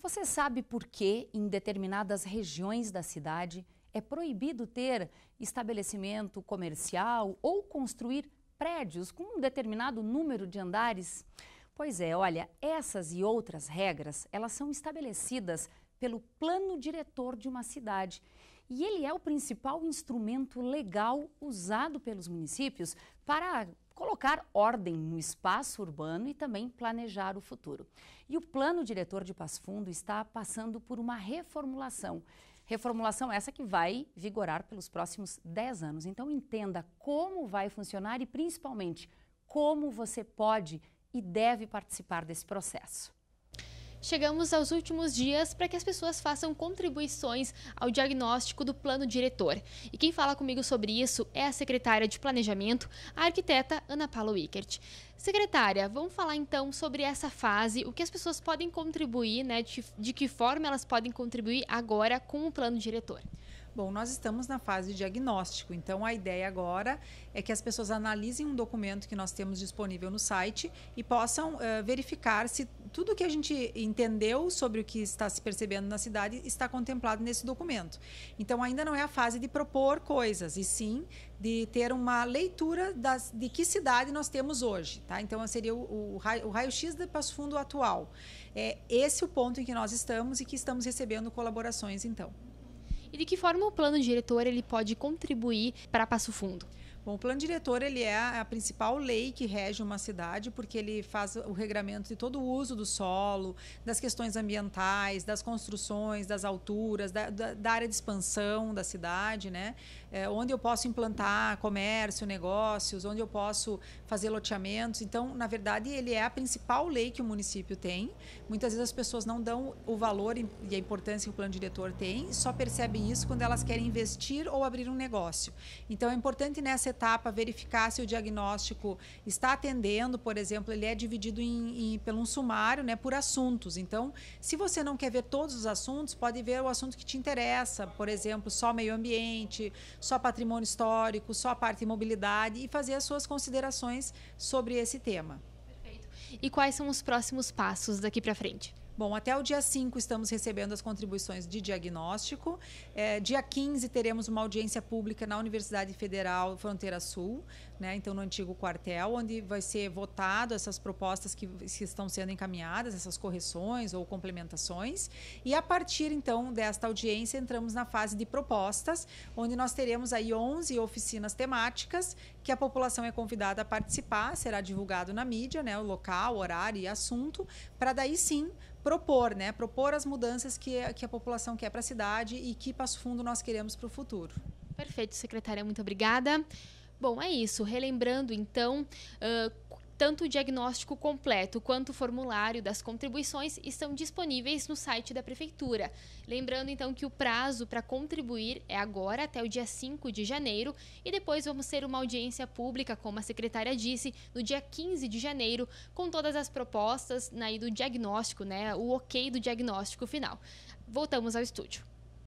Você sabe por que, em determinadas regiões da cidade, é proibido ter estabelecimento comercial ou construir prédios com um determinado número de andares? Pois é, olha, essas e outras regras, elas são estabelecidas pelo plano diretor de uma cidade e ele é o principal instrumento legal usado pelos municípios para colocar ordem no espaço urbano e também planejar o futuro. E o plano diretor de Passo Fundo está passando por uma reformulação. Reformulação essa que vai vigorar pelos próximos 10 anos. Então entenda como vai funcionar e principalmente como você pode e deve participar desse processo. Chegamos aos últimos dias para que as pessoas façam contribuições ao diagnóstico do plano diretor. E quem fala comigo sobre isso é a secretária de Planejamento, a arquiteta Ana Paula Wickert. Secretária, vamos falar então sobre essa fase, o que as pessoas podem contribuir, né, de, de que forma elas podem contribuir agora com o plano diretor. Bom, nós estamos na fase de diagnóstico, então a ideia agora é que as pessoas analisem um documento que nós temos disponível no site e possam uh, verificar se tudo que a gente entendeu sobre o que está se percebendo na cidade está contemplado nesse documento. Então, ainda não é a fase de propor coisas, e sim de ter uma leitura das, de que cidade nós temos hoje. Tá? Então, seria o, o raio-x raio de Passo Fundo atual. É esse o ponto em que nós estamos e que estamos recebendo colaborações, então. E de que forma o plano diretor ele pode contribuir para Passo Fundo? Bom, o plano diretor ele é a principal lei que rege uma cidade, porque ele faz o regramento de todo o uso do solo, das questões ambientais, das construções, das alturas, da, da, da área de expansão da cidade, né? É, onde eu posso implantar comércio, negócios, onde eu posso fazer loteamentos. Então, na verdade, ele é a principal lei que o município tem. Muitas vezes as pessoas não dão o valor e a importância que o plano diretor tem, só percebem isso quando elas querem investir ou abrir um negócio. Então, é importante nessa etapa etapa verificar se o diagnóstico está atendendo, por exemplo, ele é dividido em, em pelo um sumário, né, por assuntos. Então, se você não quer ver todos os assuntos, pode ver o assunto que te interessa, por exemplo, só meio ambiente, só patrimônio histórico, só a parte de mobilidade e fazer as suas considerações sobre esse tema. Perfeito. E quais são os próximos passos daqui para frente? Bom, até o dia 5 estamos recebendo as contribuições de diagnóstico. É, dia 15 teremos uma audiência pública na Universidade Federal Fronteira Sul, né, então no antigo quartel, onde vai ser votado essas propostas que, que estão sendo encaminhadas, essas correções ou complementações. E a partir então desta audiência entramos na fase de propostas, onde nós teremos aí 11 oficinas temáticas que a população é convidada a participar, será divulgado na mídia, né, o local, horário e assunto, para daí sim propor, né? Propor as mudanças que, que a população quer para a cidade e que Passo Fundo nós queremos para o futuro. Perfeito, secretária, muito obrigada. Bom, é isso. Relembrando, então, uh, tanto o diagnóstico completo quanto o formulário das contribuições estão disponíveis no site da Prefeitura. Lembrando então que o prazo para contribuir é agora até o dia 5 de janeiro e depois vamos ter uma audiência pública, como a secretária disse, no dia 15 de janeiro, com todas as propostas né, do diagnóstico, né, o ok do diagnóstico final. Voltamos ao estúdio.